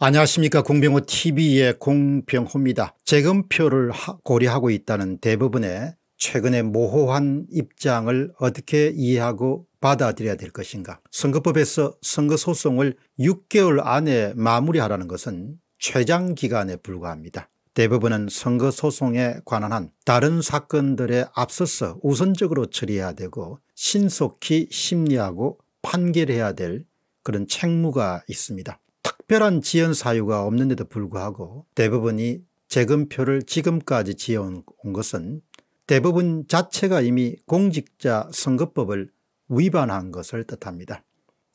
안녕하십니까 공병호 tv의 공병호입니다. 재검표를 고려하고 있다는 대부분의 최근의 모호한 입장을 어떻게 이해하고 받아들여야 될 것인가 선거법에서 선거소송을 6개월 안에 마무리하라는 것은 최장기간에 불과합니다. 대부분은 선거소송에 관한 한 다른 사건들에 앞서서 우선적으로 처리해야 되고 신속히 심리하고 판결해야 될 그런 책무가 있습니다. 특별한 지연 사유가 없는데도 불구하고 대부분이 재검표를 지금까지 지어온 것은 대부분 자체가 이미 공직자 선거법을 위반한 것을 뜻합니다.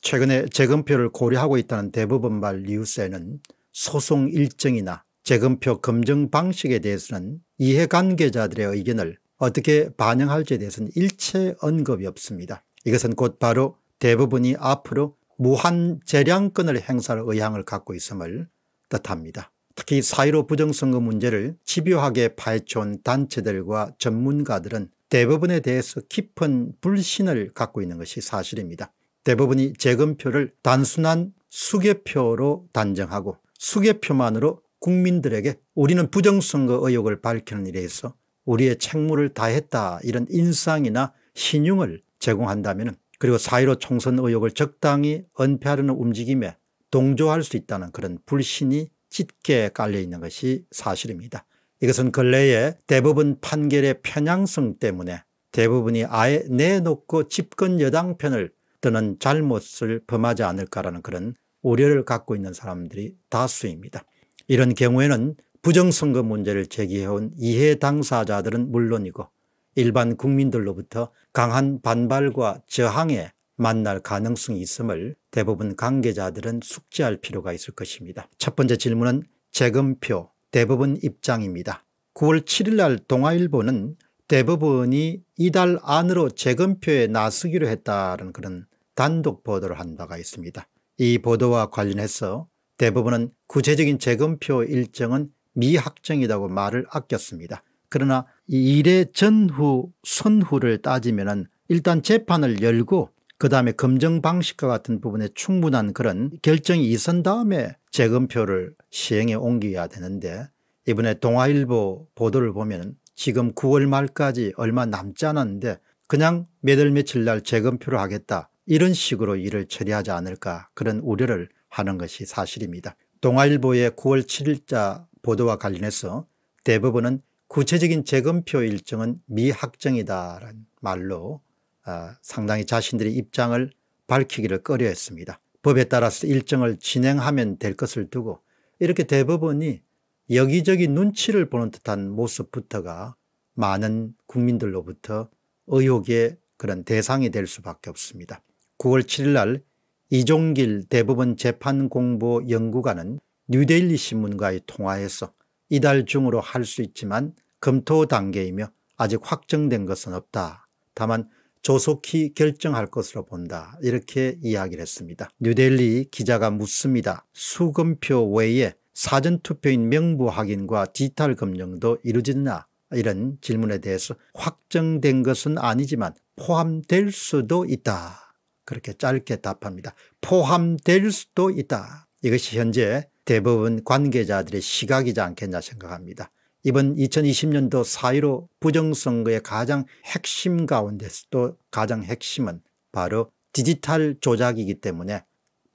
최근에 재검표를 고려하고 있다는 대법원 말 뉴스에는 소송 일정이나 재검표 검증 방식에 대해서는 이해관계자들의 의견을 어떻게 반영할지에 대해서는 일체 언급이 없습니다. 이것은 곧바로 대부분이 앞으로 무한 재량권을 행사할 의향을 갖고 있음을 뜻합니다. 특히 사이로 부정선거 문제를 집요하게 파헤쳐온 단체들과 전문가들은 대법원에 대해서 깊은 불신을 갖고 있는 것이 사실입니다. 대부분이 재검표를 단순한 수개표로 단정하고 수개표만으로 국민들에게 우리는 부정선거 의혹을 밝히는 일에 있어 우리의 책무를 다했다 이런 인상이나 신용을 제공한다면 그리고 사1로 총선 의혹을 적당히 은폐하려는 움직임에 동조할 수 있다는 그런 불신이 짙게 깔려 있는 것이 사실입니다. 이것은 근래에 대부분 판결의 편향성 때문에 대부분이 아예 내놓고 집권 여당 편을 드는 잘못을 범하지 않을까라는 그런 우려를 갖고 있는 사람들이 다수입니다. 이런 경우에는 부정선거 문제를 제기해온 이해 당사자들은 물론이고 일반 국민들로부터 강한 반발과 저항에 만날 가능성이 있음을 대부분 관계자들은 숙지할 필요가 있을 것입니다. 첫 번째 질문은 재검표 대법원 입장입니다. 9월 7일 날 동아일보는 대법원이 이달 안으로 재검표에 나서기로 했다는 그런 단독 보도를 한 바가 있습니다. 이 보도와 관련해서 대부분은 구체적인 재검표 일정은 미확정이라고 말을 아꼈습니다. 그러나 이 일의 전후 선후를 따지면 일단 재판을 열고 그 다음에 검증 방식과 같은 부분에 충분한 그런 결정이 있은 다음에 재검표를 시행에 옮겨야 되는데 이번에 동아일보 보도를 보면 지금 9월 말까지 얼마 남지 않았는데 그냥 몇 월 며칠 날 재검표를 하겠다 이런 식으로 일을 처리하지 않을까 그런 우려를 하는 것이 사실입니다. 동아일보의 9월 7일자 보도와 관련해서 대법원은 구체적인 재검표 일정은 미확정이다라는 말로 아, 상당히 자신들의 입장을 밝히기를 꺼려했습니다. 법에 따라서 일정을 진행하면 될 것을 두고 이렇게 대법원이 여기저기 눈치를 보는 듯한 모습부터가 많은 국민들로부터 의혹의 그런 대상이 될 수밖에 없습니다. 9월 7일 날 이종길 대법원 재판공보 연구관은 뉴데일리 신문과의 통화에서 이달 중으로 할 수 있지만 검토 단계이며 아직 확정된 것은 없다. 다만 조속히 결정할 것으로 본다. 이렇게 이야기를 했습니다. 뉴델리 기자가 묻습니다. 수금표 외에 사전투표인 명부 확인과 디지털 검증도 이루어졌나 이런 질문에 대해서 확정된 것은 아니지만 포함될 수도 있다. 그렇게 짧게 답합니다. 포함될 수도 있다. 이것이 현재 대부분 관계자들의 시각이지 않겠냐 생각합니다. 이번 2020년도 4.15 부정선거의 가장 핵심 가운데서도 가장 핵심은 바로 디지털 조작이기 때문에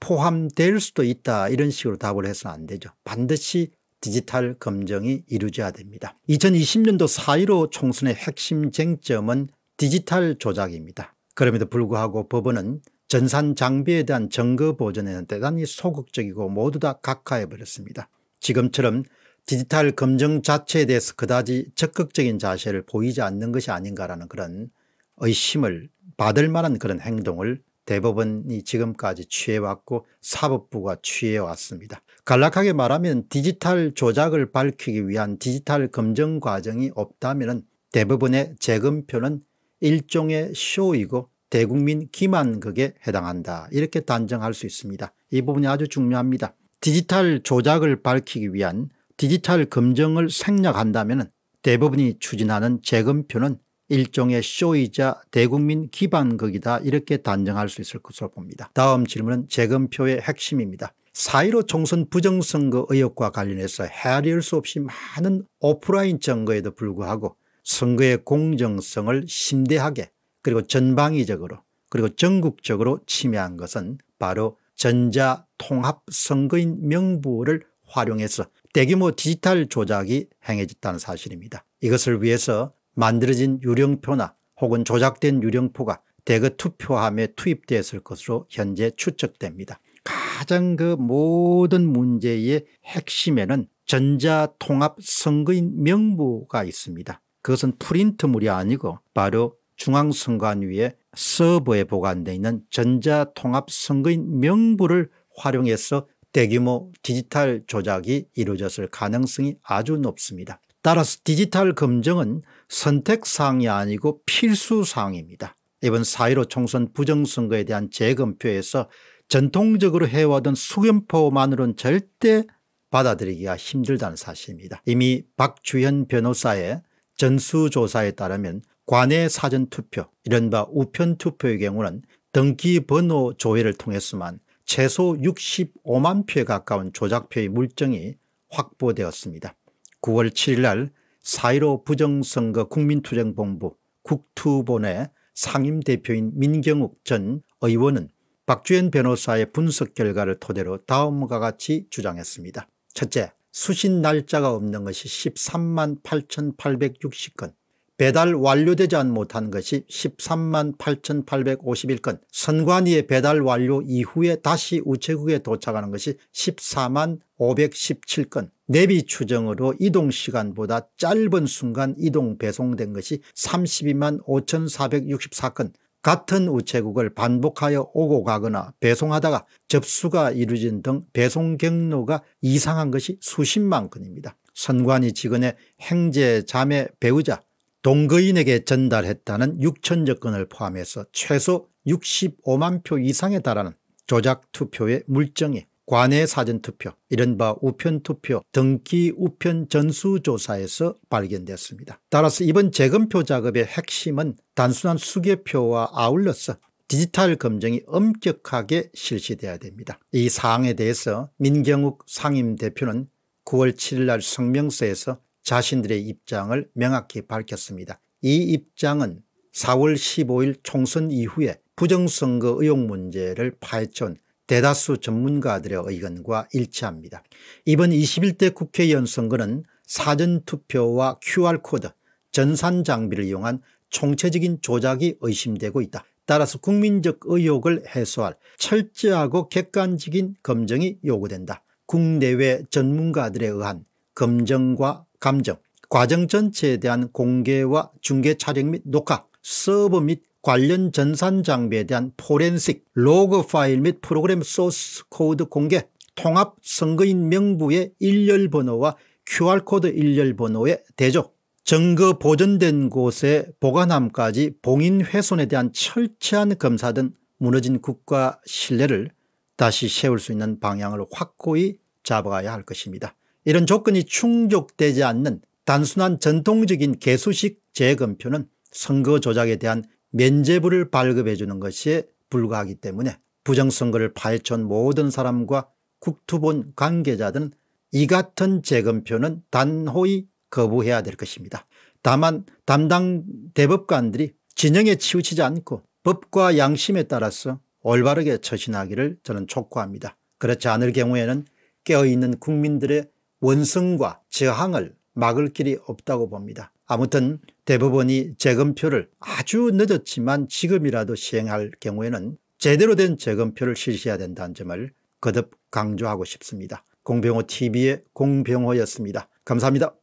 포함될 수도 있다 이런 식으로 답을 해서는 안 되죠. 반드시 디지털 검증이 이루어져야 됩니다. 2020년도 4.15 총선의 핵심 쟁점은 디지털 조작입니다. 그럼에도 불구하고 법원은 전산 장비에 대한 정거 보존에는 대단히 소극적이고 모두 다 각하해버렸습니다. 지금처럼 디지털 검증 자체에 대해서 그다지 적극적인 자세를 보이지 않는 것이 아닌가라는 그런 의심을 받을 만한 그런 행동을 대법원이 지금까지 취해왔고 사법부가 취해왔습니다. 간략하게 말하면 디지털 조작을 밝히기 위한 디지털 검증 과정이 없다면 대법원의 재검표는 일종의 쇼이고 대국민 기만극에 해당한다 이렇게 단정할 수 있습니다. 이 부분이 아주 중요합니다. 디지털 조작을 밝히기 위한 디지털 검정을 생략한다면 대부분이 추진하는 재검표는 일종의 쇼이자 대국민 기반극이다 이렇게 단정할 수 있을 것으로 봅니다. 다음 질문은 재검표의 핵심입니다. 사1로 총선 부정선거 의혹과 관련해서 헤아릴 수 없이 많은 오프라인 증거에도 불구하고 선거의 공정성을 심대하게 그리고 전방위적으로 그리고 전국적으로 침해한 것은 바로 전자통합선거인 명부를 활용해서 대규모 디지털 조작이 행해졌다는 사실입니다. 이것을 위해서 만들어진 유령표나 혹은 조작된 유령표가 대거 투표함에 투입되었을 것으로 현재 추측됩니다. 가장 그 모든 문제의 핵심에는 전자통합선거인 명부가 있습니다. 그것은 프린트물이 아니고 바로 중앙선관위의 서버에 보관되어 있는 전자통합선거인 명부를 활용해서 대규모 디지털 조작이 이루어졌을 가능성이 아주 높습니다. 따라서 디지털 검증은 선택사항이 아니고 필수사항입니다. 이번 4.15 총선 부정선거에 대한 재검표에서 전통적으로 해왔던 수견포만으로는 절대 받아들이기가 힘들다는 사실입니다. 이미 박주현 변호사의 전수조사에 따르면 관외 사전투표 이른바 우편투표의 경우는 등기 번호 조회를 통해서만 최소 65만 표에 가까운 조작표의 물증이 확보되었습니다. 9월 7일 날 사이로 부정선거 국민투쟁본부 국투본의 상임대표인 민경욱 전 의원은 박주현 변호사의 분석 결과를 토대로 다음과 같이 주장했습니다. 첫째, 수신 날짜가 없는 것이 13만 8,860건 배달 완료되지 못한 것이 13만 8,851건 선관위의 배달 완료 이후에 다시 우체국에 도착하는 것이 14만 517건 내비 추정으로 이동시간보다 짧은 순간 이동 배송된 것이 32만 5,464건 같은 우체국을 반복하여 오고 가거나 배송하다가 접수가 이루어진 등 배송 경로가 이상한 것이 수십만 건입니다. 선관위 직원의 행제, 자매, 배우자 동거인에게 전달했다는 6천여 건을 포함해서 최소 65만 표 이상에 달하는 조작 투표의 물정이 관외 사전투표, 이른바 우편투표, 등기 우편 전수조사에서 발견됐습니다. 따라서 이번 재검표 작업의 핵심은 단순한 수개표와 아울러서 디지털 검증이 엄격하게 실시돼야 됩니다. 이 사항에 대해서 민경욱 상임대표는 9월 7일 날 성명서에서 자신들의 입장을 명확히 밝혔습니다. 이 입장은 4월 15일 총선 이후에 부정선거 의혹 문제를 파헤쳐온 대다수 전문가들의 의견과 일치합니다. 이번 21대 국회의원 선거는 사전투표와 QR코드, 전산장비를 이용한 총체적인 조작이 의심되고 있다. 따라서 국민적 의혹을 해소할 철저하고 객관적인 검증이 요구된다. 국내외 전문가들에 의한 검증과 감정, 과정 전체에 대한 공개와 중계 촬영 및 녹화, 서버 및 관련 전산 장비에 대한 포렌식, 로그 파일 및 프로그램 소스 코드 공개, 통합 선거인 명부의 일렬 번호와 QR코드 일렬 번호의 대조, 증거 보존된 곳의 보관함까지 봉인 훼손에 대한 철저한 검사 등 무너진 국가 신뢰를 다시 세울 수 있는 방향을 확고히 잡아야 할 것입니다. 이런 조건이 충족되지 않는 단순한 전통적인 개수식 재검표는 선거 조작에 대한 면죄부를 발급해 주는 것에 불과하기 때문에 부정선거를 파헤친 모든 사람과 국토본 관계자들은 이 같은 재검표는 단호히 거부해야 될 것입니다. 다만 담당 대법관들이 진영에 치우치지 않고 법과 양심에 따라서 올바르게 처신하기를 저는 촉구합니다. 그렇지 않을 경우에는 깨어있는 국민들의 원성과 저항을 막을 길이 없다고 봅니다. 아무튼 대법원이 재검표를 아주 늦었지만 지금이라도 시행할 경우에는 제대로 된 재검표를 실시해야 된다는 점을 거듭 강조하고 싶습니다. 공병호TV의 공병호였습니다. 감사합니다.